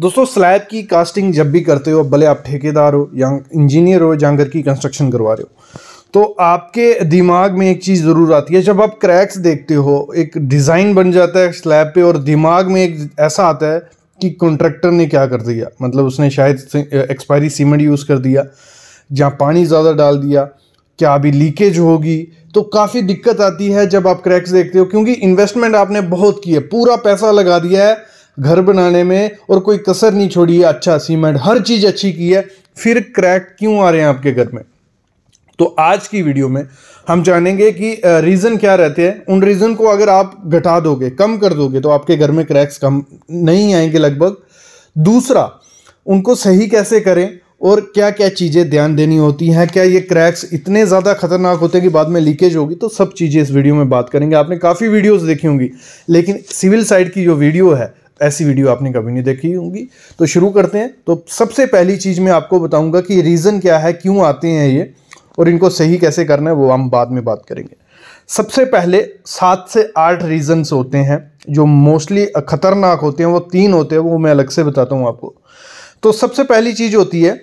दोस्तों स्लैब की कास्टिंग जब भी करते हो भले आप ठेकेदार हो या इंजीनियर हो या घर की कंस्ट्रक्शन करवा रहे हो तो आपके दिमाग में एक चीज़ ज़रूर आती है जब आप क्रैक्स देखते हो एक डिज़ाइन बन जाता है स्लैब पे और दिमाग में एक ऐसा आता है कि कॉन्ट्रैक्टर ने क्या कर दिया मतलब उसने शायद एक्सपायरी सीमेंट यूज़ कर दिया या पानी ज़्यादा डाल दिया क्या अभी लीकेज होगी तो काफ़ी दिक्कत आती है जब आप क्रैक्स देखते हो क्योंकि इन्वेस्टमेंट आपने बहुत की है पूरा पैसा लगा दिया है घर बनाने में और कोई कसर नहीं छोड़ी है अच्छा सीमेंट हर चीज़ अच्छी की है फिर क्रैक क्यों आ रहे हैं आपके घर में तो आज की वीडियो में हम जानेंगे कि रीज़न क्या रहते हैं उन रीज़न को अगर आप घटा दोगे कम कर दोगे तो आपके घर में क्रैक्स कम नहीं आएंगे लगभग दूसरा उनको सही कैसे करें और क्या क्या चीज़ें ध्यान देनी होती हैं क्या ये क्रैक्स इतने ज़्यादा खतरनाक होते हैं कि बाद में लीकेज होगी तो सब चीज़ें इस वीडियो में बात करेंगे आपने काफ़ी वीडियोस देखी होंगी लेकिन सिविल साइड की जो वीडियो है ऐसी वीडियो आपने कभी नहीं देखी होंगी तो शुरू करते हैं तो सबसे पहली चीज़ मैं आपको बताऊंगा कि रीज़न क्या है क्यों आते हैं ये और इनको सही कैसे करना है वो हम बाद में बात करेंगे सबसे पहले सात से आठ रीज़न्स होते हैं जो मोस्टली ख़तरनाक होते हैं वो तीन होते हैं वो मैं अलग से बताता हूँ आपको तो सबसे पहली चीज़ होती है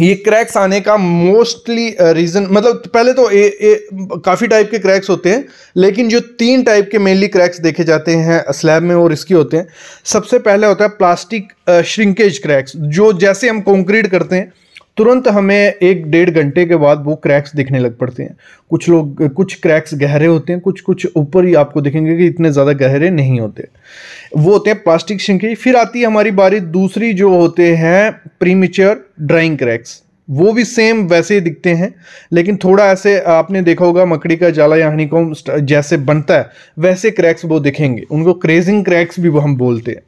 ये क्रैक्स आने का मोस्टली रीज़न uh, मतलब पहले तो ए, ए, काफ़ी टाइप के क्रैक्स होते हैं लेकिन जो तीन टाइप के मेनली क्रैक्स देखे जाते हैं स्लैब uh, में और इसकी होते हैं सबसे पहले होता है प्लास्टिक श्रिंकेज क्रैक्स जो जैसे हम कंक्रीट करते हैं तुरंत हमें एक डेढ़ घंटे के बाद वो क्रैक्स दिखने लग पड़ते हैं कुछ लोग कुछ क्रैक्स गहरे होते हैं कुछ कुछ ऊपर ही आपको दिखेंगे कि इतने ज़्यादा गहरे नहीं होते वो होते हैं प्लास्टिक शिंकरी फिर आती है हमारी बारी दूसरी जो होते हैं प्रीमिच्योर ड्राइंग क्रैक्स वो भी सेम वैसे ही दिखते हैं लेकिन थोड़ा ऐसे आपने देखा होगा मकड़ी का जाला या हनीकॉम जैसे बनता है वैसे क्रैक्स वो दिखेंगे उनको क्रेजिंग क्रैक्स भी वो हम बोलते हैं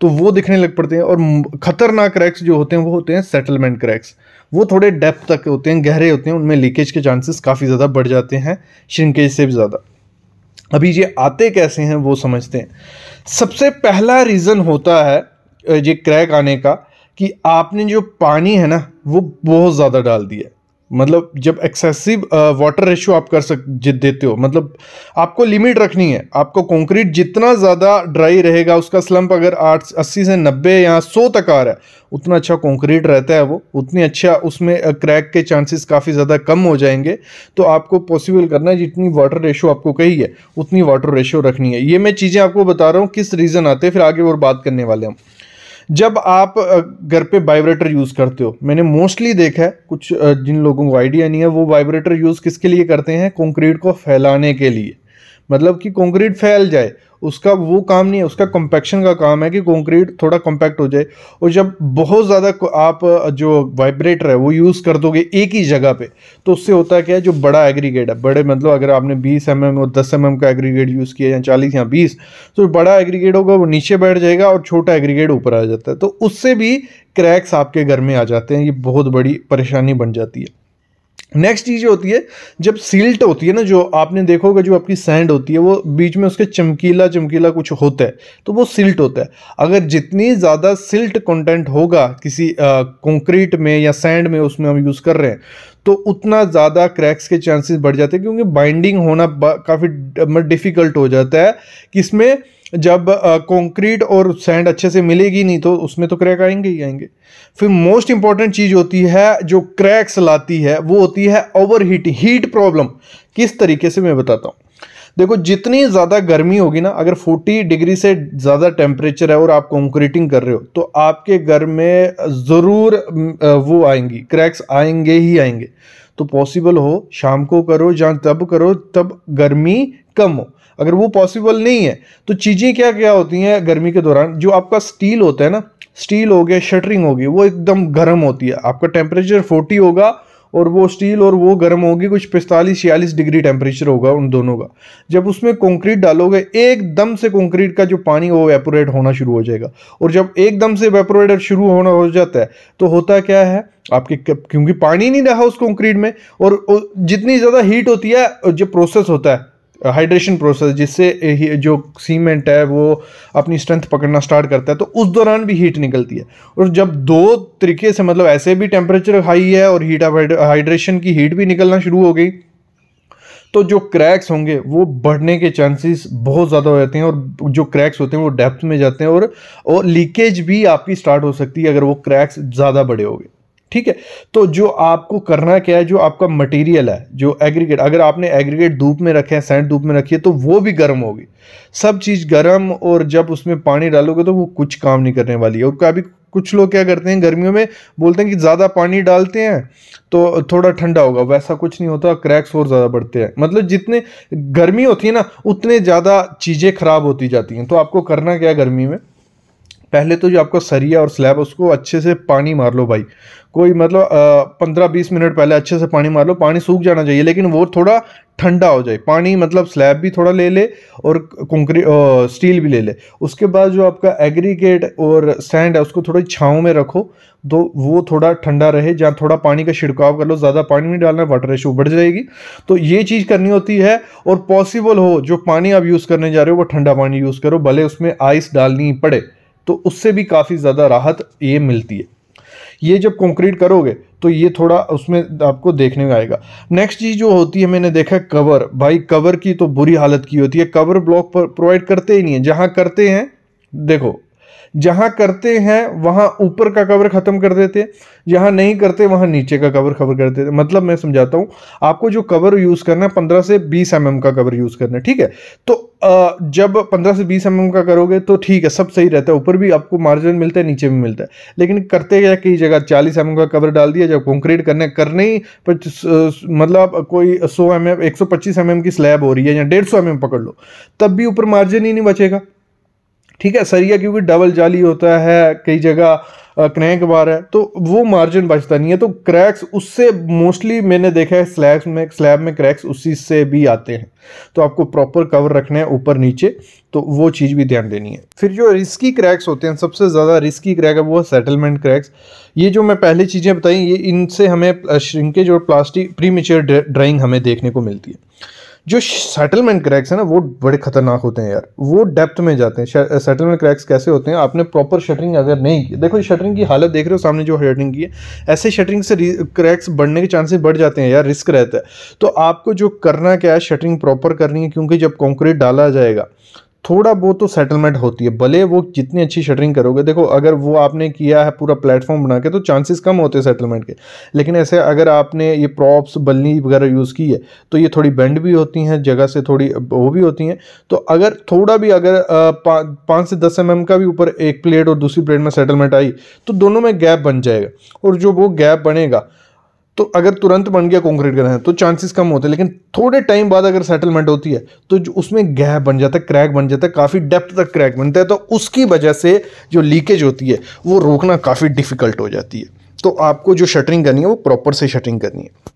तो वो दिखने लग पड़ते हैं और ख़तरनाक क्रैक्स जो होते हैं वो होते हैं सेटलमेंट क्रैक्स वो थोड़े डेप्थ तक होते हैं गहरे होते हैं उनमें लीकेज के चांसेस काफ़ी ज़्यादा बढ़ जाते हैं श्रिंकेज से भी ज़्यादा अभी ये आते कैसे हैं वो समझते हैं सबसे पहला रीज़न होता है ये क्रैक आने का कि आपने जो पानी है ना वो बहुत ज़्यादा डाल दिया मतलब जब एक्सेसिव वाटर रेशियो आप कर सक जित देते हो मतलब आपको लिमिट रखनी है आपको कंक्रीट जितना ज़्यादा ड्राई रहेगा उसका स्लम्प अगर आठ अस्सी से नब्बे या सौ तक आ रहा है उतना अच्छा कंक्रीट रहता है वो उतनी अच्छा उसमें क्रैक uh, के चांसेस काफ़ी ज़्यादा कम हो जाएंगे तो आपको पॉसिबल करना है जितनी वाटर रेशो आपको कही है उतनी वाटर रेशो रखनी है ये मैं चीज़ें आपको बता रहा हूँ किस रीज़न आते हैं फिर आगे और बात करने वाले हम जब आप घर पे वाइब्रेटर यूज़ करते हो मैंने मोस्टली देखा है कुछ जिन लोगों को आइडिया नहीं है वो वाइब्रेटर यूज़ किसके लिए करते हैं कंक्रीट को फैलाने के लिए मतलब कि कंक्रीट फैल जाए उसका वो काम नहीं है उसका कॉम्पैक्शन का काम है कि कंक्रीट थोड़ा कॉम्पैक्ट हो जाए और जब बहुत ज़्यादा आप जो वाइब्रेटर है वो यूज़ कर दोगे एक ही जगह पे तो उससे होता क्या है जो बड़ा एग्रीगेट है बड़े मतलब अगर आपने 20 एम mm और 10 एम mm का एग्रीगेट यूज़ किया या चालीस या बीस तो बड़ा एग्रीगेट होगा वो नीचे बैठ जाएगा और छोटा एग्रीगेट ऊपर आ जाता है तो उससे भी क्रैक्स आपके घर में आ जाते हैं ये बहुत बड़ी परेशानी बन जाती है नेक्स्ट चीज़ होती है जब सिल्ट होती है ना जो आपने देखा होगा जो आपकी सैंड होती है वो बीच में उसके चमकीला चमकीला कुछ होता है तो वो सिल्ट होता है अगर जितनी ज़्यादा सिल्ट कंटेंट होगा किसी कंक्रीट में या सैंड में उसमें हम यूज़ कर रहे हैं तो उतना ज़्यादा क्रैक्स के चांसेस बढ़ जाते हैं क्योंकि बाइंडिंग होना काफ़ी डिफ़िकल्ट मतलब हो जाता है कि इसमें जब कंक्रीट और सैंड अच्छे से मिलेगी नहीं तो उसमें तो क्रैक आएंगे ही आएंगे फिर मोस्ट इंपॉर्टेंट चीज़ होती है जो क्रैक्स लाती है वो होती है ओवर हीट हीट प्रॉब्लम किस तरीके से मैं बताता हूँ देखो जितनी ज़्यादा गर्मी होगी ना अगर 40 डिग्री से ज़्यादा टेम्परेचर है और आप कंक्रीटिंग कर रहे हो तो आपके घर में ज़रूर वो आएंगी क्रैक्स आएंगे ही आएंगे तो पॉसिबल हो शाम को करो या तब करो तब गर्मी कम हो अगर वो पॉसिबल नहीं है तो चीज़ें क्या क्या होती हैं गर्मी के दौरान जो आपका स्टील होता है ना स्टील हो गया शटरिंग होगी वो एकदम गर्म होती है आपका टेम्परेचर 40 होगा और वो स्टील और वो गर्म होगी कुछ पैंतालीस छियालीस डिग्री टेम्परेचर होगा उन दोनों का जब उसमें कंक्रीट डालोगे एकदम से कंक्रीट का जो पानी वो वेपोरेट होना शुरू हो जाएगा और जब एकदम से वेपोरेट शुरू होना हो जाता है तो होता क्या है आपके क्योंकि पानी नहीं रहा उस कंक्रीट में और जितनी ज़्यादा हीट होती है जो प्रोसेस होता है हाइड्रेशन प्रोसेस जिससे जो सीमेंट है वो अपनी स्ट्रेंथ पकड़ना स्टार्ट करता है तो उस दौरान भी हीट निकलती है और जब दो तरीके से मतलब ऐसे भी टेम्परेचर हाई है और हीट ऑफ हाइड्रेशन की हीट भी निकलना शुरू हो गई तो जो क्रैक्स होंगे वो बढ़ने के चांसेस बहुत ज़्यादा हो जाते हैं और जो क्रैक्स होते हैं वो डेप्थ में जाते हैं और और लीकेज भी आपकी स्टार्ट हो सकती है अगर वो क्रैक्स ज़्यादा बड़े हो गए ठीक है तो जो आपको करना क्या है जो आपका मटेरियल है जो एग्रीगेट अगर आपने एग्रीगेट धूप में रखे हैं सैंड धूप में रखी है तो वो भी गर्म होगी सब चीज़ गर्म और जब उसमें पानी डालोगे तो वो कुछ काम नहीं करने वाली है और कभी कुछ लोग क्या करते हैं गर्मियों में बोलते हैं कि ज़्यादा पानी डालते हैं तो थोड़ा ठंडा होगा वैसा कुछ नहीं होता क्रैक्स और ज़्यादा बढ़ते हैं मतलब जितने गर्मी होती है ना उतने ज़्यादा चीज़ें ख़राब होती जाती हैं तो आपको करना क्या है गर्मी में पहले तो जो आपका सरिया और स्लैब उसको अच्छे से पानी मार लो भाई कोई मतलब पंद्रह बीस मिनट पहले अच्छे से पानी मार लो पानी सूख जाना चाहिए लेकिन वो थोड़ा ठंडा हो जाए पानी मतलब स्लैब भी थोड़ा ले ले और कंक्रीट स्टील भी ले ले उसके बाद जो आपका एग्रीगेट और सैंड है उसको थोड़ी छाँव में रखो तो वो थोड़ा ठंडा रहे जहाँ थोड़ा पानी का छिड़काव कर लो ज़्यादा पानी नहीं डालना वाटर रेशो बढ़ जाएगी तो ये चीज़ करनी होती है और पॉसिबल हो जो पानी आप यूज़ करने जा रहे हो वो ठंडा पानी यूज़ करो भले उसमें आइस डालनी पड़े तो उससे भी काफ़ी ज़्यादा राहत ये मिलती है ये जब कंक्रीट करोगे तो ये थोड़ा उसमें आपको देखने में आएगा नेक्स्ट चीज़ जो होती है मैंने देखा कवर भाई कवर की तो बुरी हालत की होती है कवर ब्लॉक पर प्रोवाइड करते ही नहीं है जहाँ करते हैं देखो जहाँ करते हैं वहाँ ऊपर का कवर ख़त्म कर देते जहाँ नहीं करते वहाँ नीचे का कवर खबर कर देते मतलब मैं समझाता हूँ आपको जो कवर यूज़ करना है पंद्रह से बीस एम mm का कवर यूज़ करना है ठीक है तो जब पंद्रह से बीस एम mm का करोगे तो ठीक है सब सही रहता है ऊपर भी आपको मार्जिन मिलता है नीचे भी मिलता है लेकिन करते क्या कई जगह चालीस एम mm का कवर डाल दिया जब कंक्रीट करने करने ही मतलब कोई सौ एम mm, एम एक सौ पच्चीस एम mm की स्लैब हो रही है या डेढ़ सौ एम mm पकड़ लो तब भी ऊपर मार्जिन ही नहीं बचेगा ठीक है सरिया क्योंकि डबल जाली होता है कई जगह क्रैक बार है तो वो मार्जिन बचता नहीं है तो क्रैक्स उससे मोस्टली मैंने देखा है स्लैब्स में स्लैब में क्रैक्स उसी से भी आते हैं तो आपको प्रॉपर कवर रखना है ऊपर नीचे तो वो चीज़ भी ध्यान देनी है फिर जो रिस्की क्रैक्स होते हैं सबसे ज़्यादा रिस्की क्रैक है वो सेटलमेंट क्रैक्स ये जो मैं पहले चीज़ें बताई ये इनसे हमें श्रिंकेज और प्लास्टिक प्रीमेचर ड्राइंग हमें देखने को मिलती है जो सेटलमेंट क्रैक्स हैं ना वो बड़े खतरनाक होते हैं यार वो डेप्थ में जाते हैं सेटलमेंट क्रैक्स कैसे होते हैं आपने प्रॉपर शटरिंग अगर नहीं की देखो शटरिंग की हालत देख रहे हो सामने जो शटरिंग की है ऐसे शटरिंग से क्रैक्स बढ़ने के चांसेस बढ़ जाते हैं यार रिस्क रहता है तो आपको जो करना क्या है शटरिंग प्रॉपर करनी है क्योंकि जब कॉन्क्रीट डाला जाएगा थोड़ा बहुत तो सेटलमेंट होती है भले वो जितनी अच्छी शटरिंग करोगे देखो अगर वो आपने किया है पूरा प्लेटफॉर्म बना के तो चांसेस कम होते हैं सेटलमेंट के लेकिन ऐसे अगर आपने ये प्रॉप्स बल्ली वगैरह यूज़ की है तो ये थोड़ी बेंड भी होती हैं जगह से थोड़ी वो भी होती हैं तो अगर थोड़ा भी अगर पाँच से दस एम का भी ऊपर एक प्लेट और दूसरी प्लेट में सेटलमेंट आई तो दोनों में गैप बन जाएगा और जो वो गैप बनेगा तो अगर तुरंत बन गया कॉन्क्रीट ग्रेनाइट तो चांसेस कम होते हैं लेकिन थोड़े टाइम बाद अगर सेटलमेंट होती है तो उसमें गैप बन जाता है क्रैक बन जाता है काफ़ी डेप्थ तक क्रैक बनता है तो उसकी वजह से जो लीकेज होती है वो रोकना काफ़ी डिफ़िकल्ट हो जाती है तो आपको जो शटरिंग करनी है वो प्रॉपर से शटरिंग करनी है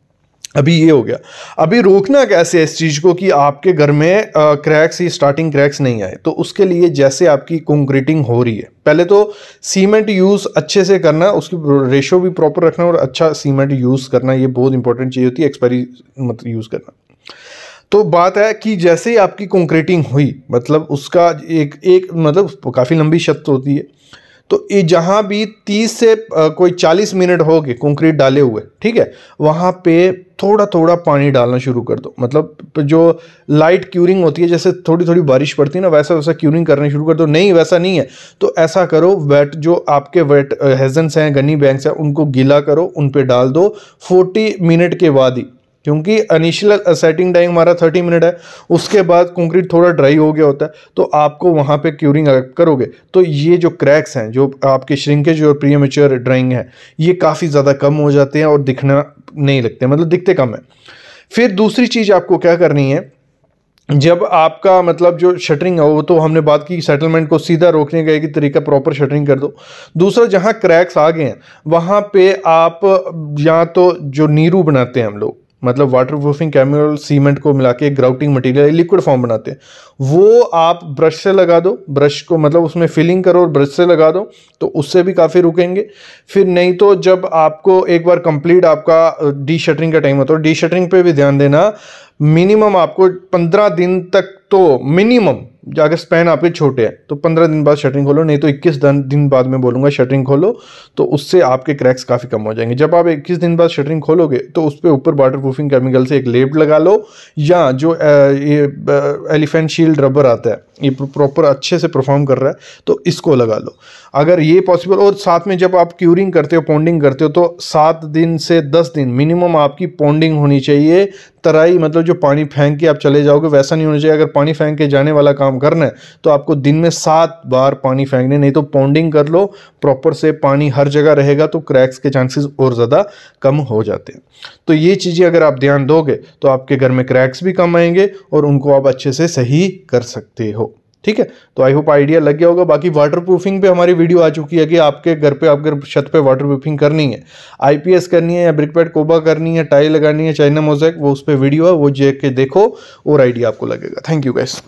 अभी ये हो गया अभी रोकना कैसे इस चीज़ को कि आपके घर में क्रैक्स ही स्टार्टिंग क्रैक्स नहीं आए तो उसके लिए जैसे आपकी कंक्रीटिंग हो रही है पहले तो सीमेंट यूज़ अच्छे से करना उसकी रेशो भी प्रॉपर रखना और अच्छा सीमेंट यूज़ करना ये बहुत इंपॉर्टेंट चीज़ होती है एक्सपायरी मत यूज़ करना तो बात है कि जैसे ही आपकी कंक्रीटिंग हुई मतलब उसका एक एक मतलब काफ़ी लंबी शत होती है तो जहाँ भी 30 से कोई 40 मिनट हो गए कंक्रीट डाले हुए ठीक है वहाँ पे थोड़ा थोड़ा पानी डालना शुरू कर दो मतलब जो लाइट क्यूरिंग होती है जैसे थोड़ी थोड़ी बारिश पड़ती है ना वैसा वैसा क्यूरिंग करनी शुरू कर दो नहीं वैसा नहीं है तो ऐसा करो वेट जो आपके वेट हेजेंस हैं गनी बैंक्स हैं उनको गीला करो उन पर डाल दो फोर्टी मिनट के बाद ही क्योंकि अनिशियल सेटिंग टाइम हमारा थर्टी मिनट है उसके बाद कंक्रीट थोड़ा ड्राई हो गया होता है तो आपको वहाँ पे क्यूरिंग करोगे तो ये जो क्रैक्स हैं जो आपके श्रिंकेज और प्री मेच्योर ड्राइंग है ये काफ़ी ज़्यादा कम हो जाते हैं और दिखना नहीं लगते मतलब दिखते कम है फिर दूसरी चीज़ आपको क्या करनी है जब आपका मतलब जो शटरिंग है वो तो हमने बात की सेटलमेंट को सीधा रोकने का एक तरीका प्रॉपर शटरिंग कर दो दूसरा जहाँ क्रैक्स आ गए हैं वहाँ पे आप या तो जो नीरू बनाते हैं हम लोग मतलब वाटर प्रूफिंग केमिकल सीमेंट को मिला के ग्राउटिंग मटेरियल लिक्विड फॉर्म बनाते हैं वो आप ब्रश से लगा दो ब्रश को मतलब उसमें फिलिंग करो और ब्रश से लगा दो तो उससे भी काफ़ी रुकेंगे फिर नहीं तो जब आपको एक बार कंप्लीट आपका डी शटरिंग का टाइम होता है डी शटरिंग पर भी ध्यान देना मिनिमम आपको पंद्रह दिन तक तो मिनिमम अगर स्पैन आपके छोटे हैं तो पंद्रह दिन बाद शटरिंग खोलो नहीं तो इक्कीस दिन बाद मैं बोलूँगा शटरिंग खोलो तो उससे आपके क्रैक्स काफ़ी कम हो जाएंगे जब आप इक्कीस दिन बाद शटरिंग खोलोगे तो उस पर ऊपर वाटर प्रूफिंग केमिकल से एक लेप लगा लो या जो ये एलिफेंट शील्ड रबर आता है ये प्रॉपर अच्छे से परफॉर्म कर रहा है तो इसको लगा लो अगर ये पॉसिबल और साथ में जब आप क्यूरिंग करते हो पॉन्डिंग करते हो तो सात दिन से दस दिन मिनिमम आपकी पॉन्डिंग होनी चाहिए तराई मतलब जो पानी फेंक के आप चले जाओगे वैसा नहीं होना चाहिए अगर पानी फेंक के जाने वाला काम करना है तो आपको दिन में सात बार पानी फेंकने नहीं तो पॉन्डिंग कर लो प्रॉपर से पानी हर जगह रहेगा तो क्रैक्स के चांसेस और ज़्यादा कम हो जाते हैं तो ये चीज़ें अगर आप ध्यान दोगे तो आपके घर में क्रैक्स भी कम आएंगे और उनको आप अच्छे से सही कर सकते हो ठीक है तो आई होप आइडिया लग गया होगा बाकी वाटर प्रूफिंग पे हमारी वीडियो आ चुकी है कि आपके घर पे आपके छत पे वाटर प्रूफिंग करनी है आईपीएस करनी है या ब्रिकपैड कोबा करनी है टाई लगानी है चाइना मोजैक वो उस पर वीडियो है वो जेक के देखो और आइडिया आपको लगेगा थैंक यू गैस